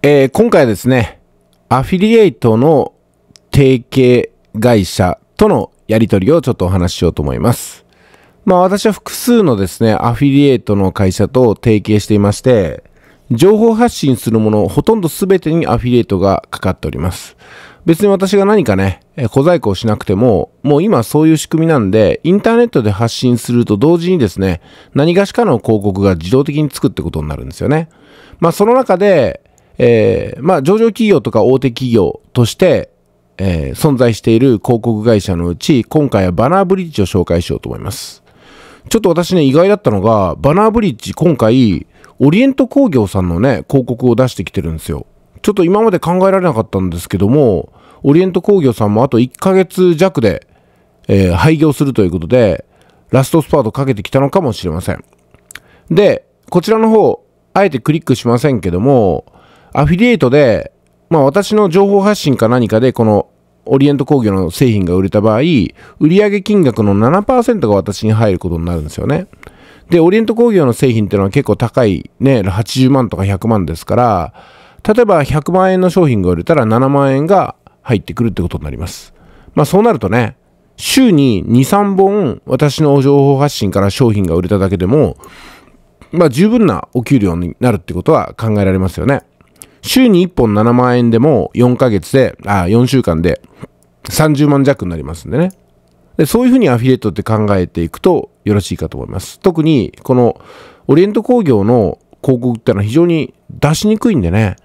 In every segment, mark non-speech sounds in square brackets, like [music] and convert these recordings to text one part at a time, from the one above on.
えー、今回ですね、アフィリエイトの提携会社とのやり取りをちょっとお話ししようと思います。まあ私は複数のですね、アフィリエイトの会社と提携していまして、情報発信するもの、ほとんど全てにアフィリエイトがかかっております。別に私が何かね、小細工をしなくても、もう今そういう仕組みなんで、インターネットで発信すると同時にですね、何がしかの広告が自動的につくってことになるんですよね。まあその中で、えー、まあ、上場企業とか大手企業として、えー、存在している広告会社のうち、今回はバナーブリッジを紹介しようと思います。ちょっと私ね、意外だったのが、バナーブリッジ、今回、オリエント工業さんのね、広告を出してきてるんですよ。ちょっと今まで考えられなかったんですけども、オリエント工業さんもあと1ヶ月弱で、えー、廃業するということで、ラストスパートかけてきたのかもしれません。で、こちらの方、あえてクリックしませんけども、アフィリエイトで、まあ私の情報発信か何かで、このオリエント工業の製品が売れた場合、売上金額の7%が私に入ることになるんですよね。で、オリエント工業の製品っていうのは結構高いね、80万とか100万ですから、例えば100万円の商品が売れたら7万円が入ってくるってことになります。まあそうなるとね、週に2、3本私の情報発信から商品が売れただけでも、まあ十分なお給料になるってことは考えられますよね。週に1本7万円でも4ヶ月で、あ、4週間で30万弱になりますんでね。でそういうふうにアフィリエイトって考えていくとよろしいかと思います。特にこのオリエント工業の広告ってのは非常に出しにくいんでね。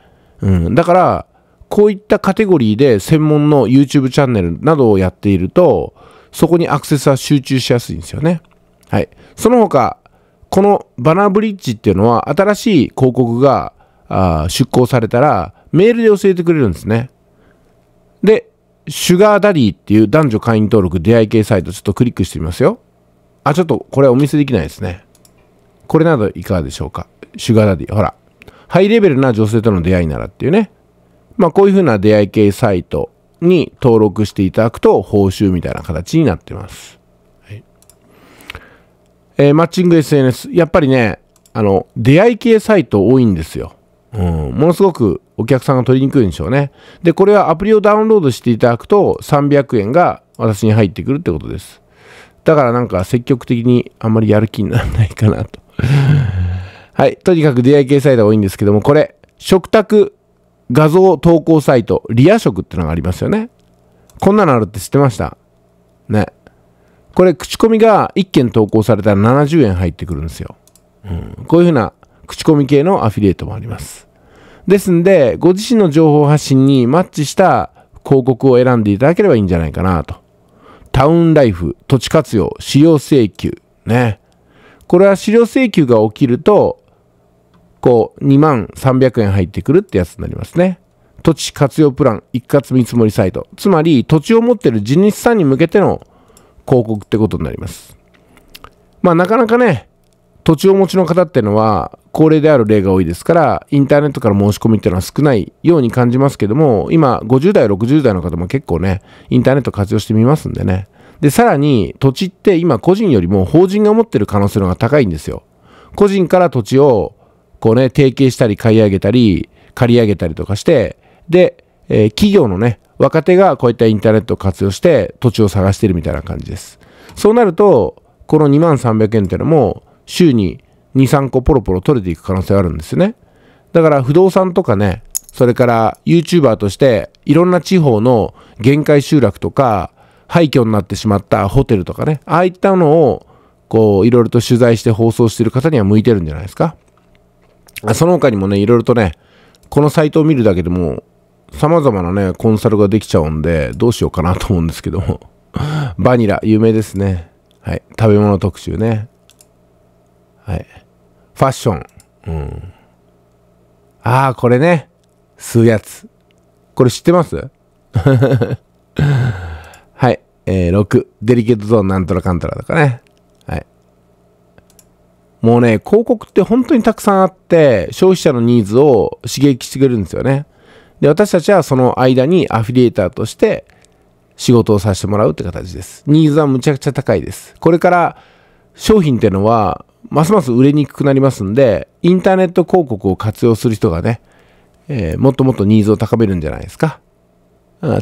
うん。だから、こういったカテゴリーで専門の YouTube チャンネルなどをやっていると、そこにアクセスは集中しやすいんですよね。はい。その他、このバナーブリッジっていうのは新しい広告があ出向されたら、メールで教えてくれるんですね。で、シュガーダディっていう男女会員登録出会い系サイト、ちょっとクリックしてみますよ。あ、ちょっとこれお見せできないですね。これなどいかがでしょうか。シュガーダディ、ほら。ハイレベルな女性との出会いならっていうね。まあこういうふうな出会い系サイトに登録していただくと報酬みたいな形になってます。えー、マッチング SNS。やっぱりね、あの、出会い系サイト多いんですよ。うん、ものすごくお客さんが取りにくいんでしょうね。で、これはアプリをダウンロードしていただくと300円が私に入ってくるってことです。だからなんか積極的にあんまりやる気にならないかなと。[laughs] はい。とにかく出会い系サイトが多いんですけども、これ、食卓画像投稿サイト、リア食ってのがありますよね。こんなのあるって知ってましたね。これ、口コミが1件投稿されたら70円入ってくるんですよ。うん、こういうふうな口コミ系のアフィリエイトもあります。ですんで、ご自身の情報発信にマッチした広告を選んでいただければいいんじゃないかなと。タウンライフ、土地活用、資料請求、ね。これは資料請求が起きると、こう、2万300円入ってくるってやつになりますね。土地活用プラン一括見積もりサイト。つまり、土地を持ってる地主さんに向けての広告ってことになります。まあ、なかなかね、土地をお持ちの方ってのは、高齢である例が多いですから、インターネットから申し込みっていうのは少ないように感じますけども、今、50代、60代の方も結構ね、インターネット活用してみますんでね。で、さらに、土地って今、個人よりも法人が持ってる可能性の方が高いんですよ。個人から土地を、こうね、提携したり、買い上げたり、借り上げたりとかして、で、えー、企業のね、若手がこういったインターネットを活用して土地を探してるみたいな感じです。そうなると、この2万300円っていうのも週に23個ポロポロ取れていく可能性あるんですねだから不動産とかねそれから YouTuber としていろんな地方の限界集落とか廃墟になってしまったホテルとかねああいったのをこういろいろと取材して放送してる方には向いてるんじゃないですかその他にもねいろいろとねこのサイトを見るだけでも様々なねコンサルができちゃうんでどうしようかなと思うんですけどもバニラ有名ですねはい食べ物特集ねはいファッション。うん。ああ、これね。吸うやつ。これ知ってます [laughs] はい。えー、6。デリケートゾーンなんとらかんとらとかね。はい。もうね、広告って本当にたくさんあって、消費者のニーズを刺激してくれるんですよね。で、私たちはその間にアフィリエーターとして仕事をさせてもらうって形です。ニーズはむちゃくちゃ高いです。これから商品っていうのはますます売れにくくなりますんで、インターネット広告を活用する人がね、えー、もっともっとニーズを高めるんじゃないですか。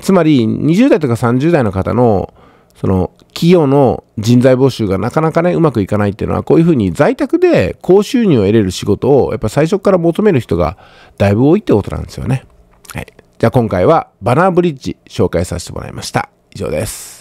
つまり、20代とか30代の方の、その、企業の人材募集がなかなかね、うまくいかないっていうのは、こういうふうに在宅で高収入を得れる仕事を、やっぱ最初から求める人がだいぶ多いってことなんですよね。はい。じゃあ今回は、バナーブリッジ紹介させてもらいました。以上です。